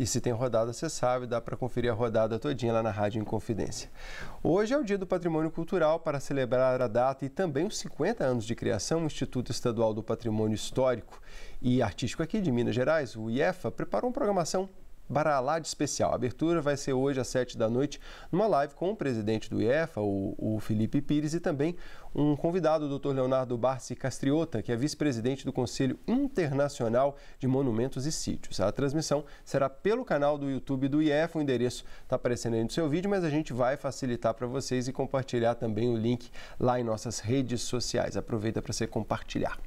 E se tem rodada, você sabe, dá para conferir a rodada todinha lá na Rádio Inconfidência. Hoje é o Dia do Patrimônio Cultural para celebrar a data e também os 50 anos de criação do Instituto Estadual do Patrimônio Histórico e Artístico aqui de Minas Gerais, o IEFA, preparou uma programação para de especial. A abertura vai ser hoje às 7 da noite, numa live com o presidente do IEFA, o, o Felipe Pires, e também um convidado, o Dr. Leonardo Barci Castriota, que é vice-presidente do Conselho Internacional de Monumentos e Sítios. A transmissão será pelo canal do YouTube do IEFA, o endereço está aparecendo aí no seu vídeo, mas a gente vai facilitar para vocês e compartilhar também o link lá em nossas redes sociais. Aproveita para você compartilhar.